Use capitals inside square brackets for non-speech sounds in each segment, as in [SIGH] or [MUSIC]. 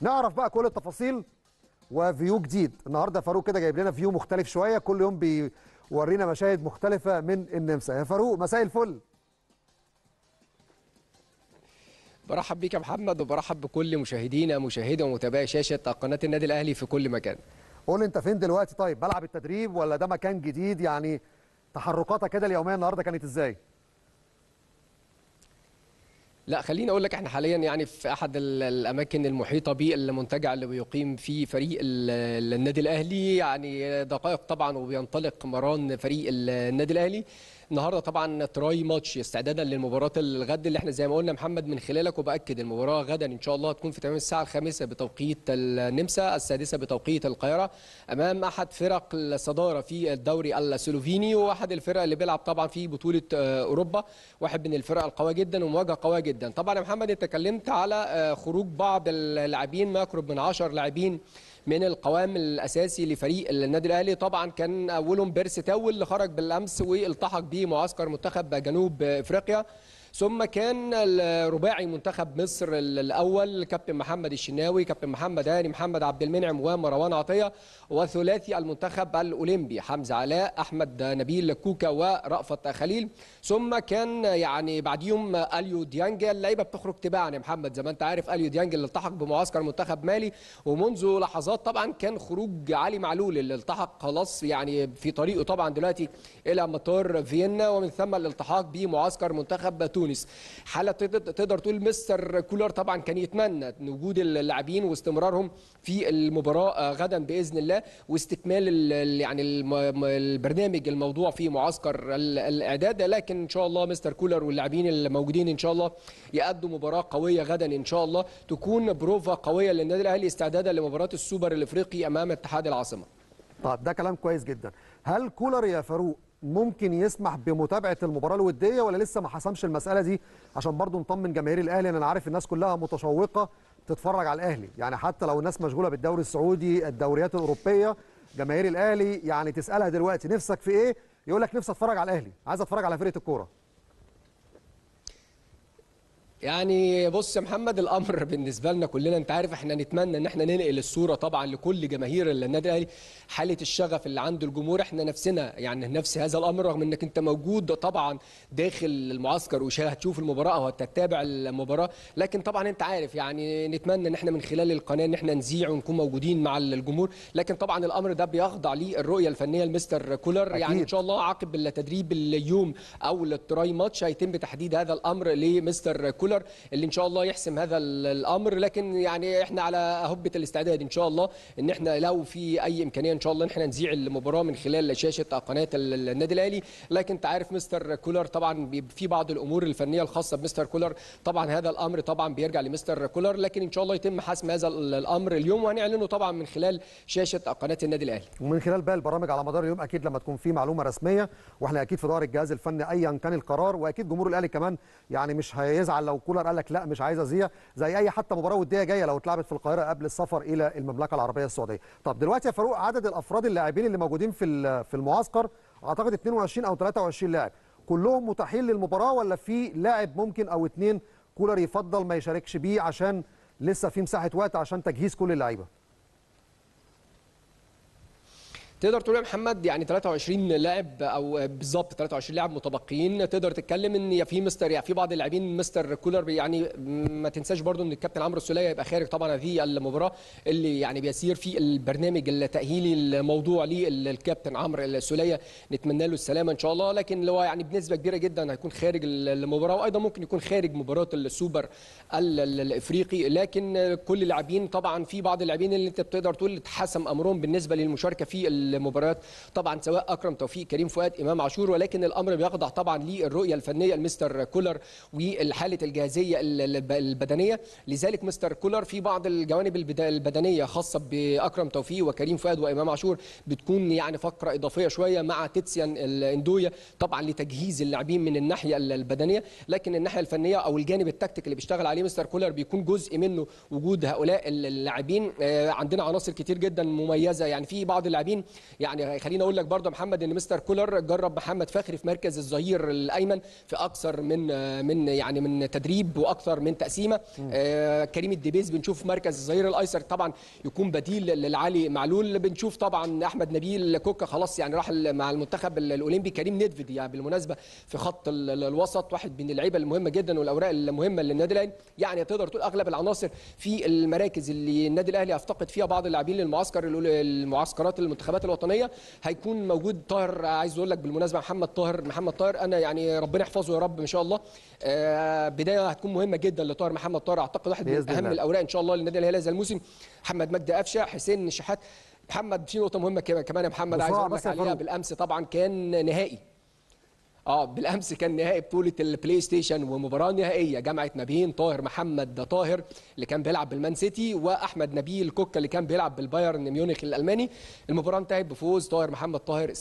نعرف بقى كل التفاصيل وفيو جديد النهارده فاروق كده جايب لنا فيو مختلف شويه كل يوم بيورينا مشاهد مختلفه من النمسا يا فاروق مساء الفل برحب بيك يا محمد وبرحب بكل مشاهدينا مشاهدي ومتابعي شاشه قناه النادي الاهلي في كل مكان قول انت فين دلوقتي طيب بلعب التدريب ولا ده مكان جديد يعني تحركاتك كده اليوميه النهارده كانت ازاي لا خليني اقول لك احنا حاليا يعني في احد الاماكن المحيطه بالمنتجع اللي بيقيم فيه فريق النادي الاهلي يعني دقائق طبعا وبينطلق مران فريق النادي الاهلي النهارده طبعا تراي ماتش استعدادا لمباراه الغد اللي احنا زي ما قلنا محمد من خلالك وباكد المباراه غدا ان شاء الله هتكون في تمام الساعه الخامسه بتوقيت النمسا السادسه بتوقيت القاهره امام احد فرق الصداره في الدوري السلوفيني واحد الفرق اللي بيلعب طبعا في بطوله آه، اوروبا واحد من الفرق القويه جدا ومواجهه قويه جدا طبعا يا محمد انت اتكلمت على آه، خروج بعض اللاعبين ما يقرب من 10 لاعبين من القوام الاساسي لفريق النادي الاهلي طبعا كان اولهم بيرس تاو اللي خرج بالامس والتحق بمعسكر منتخب جنوب افريقيا ثم كان رباعي منتخب مصر الاول كابتن محمد الشناوي كابتن محمد هاني محمد عبد المنعم ومروان عطيه وثلاثي المنتخب الاولمبي حمزه علاء احمد نبيل كوكا ورأفت خليل ثم كان يعني بعديهم اليو ديانج اللعيبه بتخرج تباعا يا محمد زي ما انت عارف اليو ديانج اللي التحق بمعسكر منتخب مالي ومنذ لحظات طبعا كان خروج علي معلول اللي التحق خلاص يعني في طريقه طبعا دلوقتي الى مطار فيينا ومن ثم الالتحاق بمعسكر منتخب تونس حاله تقدر تقول مستر كولر طبعا كان يتمنى وجود اللاعبين واستمرارهم في المباراه آه، غدا باذن الله واستكمال يعني البرنامج الموضوع في معسكر الاعداد لكن ان شاء الله مستر كولر واللاعبين الموجودين ان شاء الله يأدوا مباراه قويه غدا ان شاء الله تكون بروفا قويه للنادي الاهلي استعدادا لمباراه السوبر الافريقي امام اتحاد العاصمه طب ده كلام كويس جدا هل كولر يا فاروق ممكن يسمح بمتابعه المباراه الوديه ولا لسه ما حسمش المساله دي عشان برضو نطمن جماهير الاهلي انا عارف الناس كلها متشوقه تتفرج على الاهلي يعني حتى لو الناس مشغوله بالدوري السعودي الدوريات الاوروبيه جماهير الاهلي يعني تسالها دلوقتي نفسك في ايه يقول لك نفسي اتفرج على الاهلي عايز اتفرج على فرقه الكوره يعني بص يا محمد الامر [LAUGHS] بالنسبه لنا كلنا انت عارف احنا نتمنى ان احنا ننقل الصوره طبعا لكل جماهير النادي الاهلي حاله الشغف اللي عند الجمهور احنا نفسنا يعني نفس هذا الامر رغم انك انت موجود طبعا داخل المعسكر وهتشوف المباراه او هتتابع المباراه لكن طبعا انت عارف يعني نتمنى ان احنا من خلال القناه ان احنا نذيع ونكون موجودين مع الجمهور لكن طبعا الامر ده بيخضع للرؤيه الفنيه لمستر كولر يعني أكيد. يعني ان شاء الله عقب التدريب اليوم او التراي ماتش هيتم تحديد هذا الامر لمستر كولر كولر اللي ان شاء الله يحسم هذا الامر لكن يعني احنا على هبه الاستعداد ان شاء الله ان احنا لو في اي امكانيه ان شاء الله ان احنا نذيع المباراه من خلال شاشه قناه النادي الاهلي لكن انت عارف مستر كولر طبعا في بعض الامور الفنيه الخاصه بمستر كولر طبعا هذا الامر طبعا بيرجع لمستر كولر لكن ان شاء الله يتم حسم هذا الامر اليوم وهنعلنه طبعا من خلال شاشه قناه النادي الاهلي ومن خلال بقى البرامج على مدار اليوم اكيد لما تكون في معلومه رسميه واحنا اكيد في ظهر الجهاز الفني ايا كان القرار واكيد جمهور الاهلي كمان يعني مش هيزعل لو كولر قال لك لا مش عايز ازيع زي اي حتى مباراه وديه جايه لو اتلعبت في القاهره قبل السفر الى المملكه العربيه السعوديه طب دلوقتي يا فاروق عدد الافراد اللاعبين اللي موجودين في في المعسكر اعتقد 22 او 23 لاعب كلهم متاحين للمباراه ولا في لاعب ممكن او اثنين كولر يفضل ما يشاركش بيه عشان لسه في مساحه وقت عشان تجهيز كل اللعيبه تقدر تقول يا محمد يعني 23 لاعب او بالظبط 23 لاعب متبقيين تقدر تتكلم ان يا في مستر يا في بعض اللاعبين مستر كولر يعني ما تنساش برضو ان الكابتن عمرو السوليه هيبقى خارج طبعا هذه المباراه اللي يعني بيسير في البرنامج التاهيلي الموضوع للكابتن عمرو السوليه نتمنى له السلامه ان شاء الله لكن اللي هو يعني بنسبه كبيره جدا هيكون خارج المباراه وايضا ممكن يكون خارج مباراه السوبر الافريقي لكن كل اللاعبين طبعا في بعض اللاعبين اللي انت بتقدر تقول اتحسم امرهم بالنسبه للمشاركه في المباريات طبعا سواء اكرم توفيق كريم فؤاد امام عاشور ولكن الامر بيخضع طبعا للرؤيه الفنيه لمستر كولر والحاله الجاهزيه البدنيه لذلك مستر كولر في بعض الجوانب البدنيه خاصه باكرم توفيق وكريم فؤاد وامام عاشور بتكون يعني فقره اضافيه شويه مع تيتسيان الاندويا طبعا لتجهيز اللاعبين من الناحيه البدنيه لكن الناحيه الفنيه او الجانب التكتيك اللي بيشتغل عليه مستر كولر بيكون جزء منه وجود هؤلاء اللاعبين آه، عندنا عناصر كتير جدا مميزه يعني في بعض اللاعبين يعني خليني اقول لك برضه يا محمد ان مستر كولر جرب محمد فخري في مركز الظهير الايمن في اكثر من من يعني من تدريب واكثر من تقسيمه آه، كريم الدبيس بنشوف مركز الظهير الايسر طبعا يكون بديل للعلي معلول بنشوف طبعا احمد نبيل كوكا خلاص يعني راح مع المنتخب الاولمبي كريم نيدفيد يعني بالمناسبه في خط الوسط واحد من اللعيبه المهمه جدا والاوراق المهمه للنادي الاهلي يعني تقدر تقول اغلب العناصر في المراكز اللي النادي الاهلي يفتقد فيها بعض اللاعبين للمعسكر المعسكرات المنتخبات الوطنيه هيكون موجود طاهر عايز اقول لك بالمناسبه محمد طاهر محمد طاهر انا يعني ربنا يحفظه يا رب ان شاء الله آه، بدايه هتكون مهمه جدا لطاهر محمد طاهر اعتقد واحد من اهم الاوراق ان شاء الله للنادي الاهلي هذا الموسم محمد مجدي قفشه حسين شحات محمد في نقطه مهمه كمان يا محمد عايز اقول لك عليها بالامس طبعا كان نهائي اه بالامس كان نهائي بطوله البلاي ستيشن ومباراه نهائيه جمعت ما بين طاهر محمد طاهر اللي كان بيلعب بالمان سيتي واحمد نبيل كوكا اللي كان بيلعب بالبايرن ميونخ الالماني المباراه انتهت بفوز طاهر محمد طاهر 6-1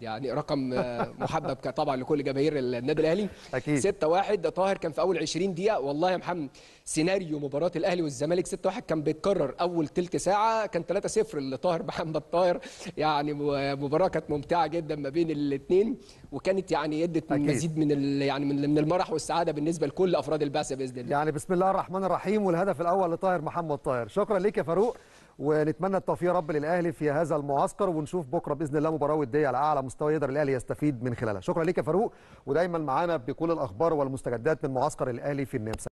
يعني رقم آه، [LAUGHS] محبب طبعا لكل جماهير النادي الاهلي اكيد 6-1 طاهر كان في اول 20 دقيقه والله يا محمد سيناريو مباراه الاهلي والزمالك 6-1 كان بيتكرر اول ثلث ساعه كان 3-0 لطاهر [LAUGHS] محمد طاهر يعني مباراه كانت ممتعه جدا ما بين الاثنين وكانت يعني يعني ادت أكيد. مزيد من يعني من المرح والسعاده بالنسبه لكل افراد البعثه باذن الله يعني بسم الله الرحمن الرحيم والهدف الاول لطاهر محمد طاهر شكرا ليك يا فاروق ونتمنى التوفيق يا رب للاهلي في هذا المعسكر ونشوف بكره باذن الله مباراه وديه على اعلى مستوى يقدر الاهلي يستفيد من خلالها شكرا ليك يا فاروق ودايما معانا بكل الاخبار والمستجدات من معسكر الاهلي في النمسا